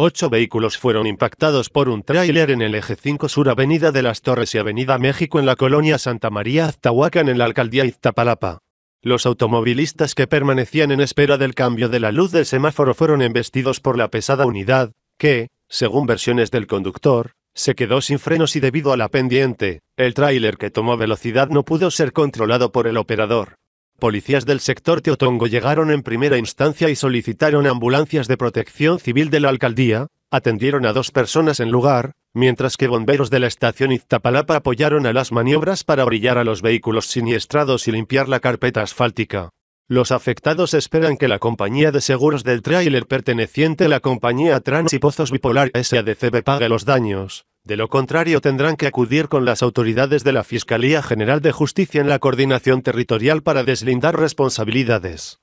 Ocho vehículos fueron impactados por un tráiler en el eje 5 sur Avenida de las Torres y Avenida México en la colonia Santa María Aztahuacán en la alcaldía Iztapalapa. Los automovilistas que permanecían en espera del cambio de la luz del semáforo fueron embestidos por la pesada unidad, que, según versiones del conductor, se quedó sin frenos y debido a la pendiente, el tráiler que tomó velocidad no pudo ser controlado por el operador. Policías del sector Teotongo llegaron en primera instancia y solicitaron ambulancias de protección civil de la alcaldía, atendieron a dos personas en lugar, mientras que bomberos de la estación Iztapalapa apoyaron a las maniobras para brillar a los vehículos siniestrados y limpiar la carpeta asfáltica. Los afectados esperan que la compañía de seguros del tráiler perteneciente a la compañía Trans y Pozos Bipolar SADCB pague los daños. De lo contrario tendrán que acudir con las autoridades de la Fiscalía General de Justicia en la Coordinación Territorial para deslindar responsabilidades.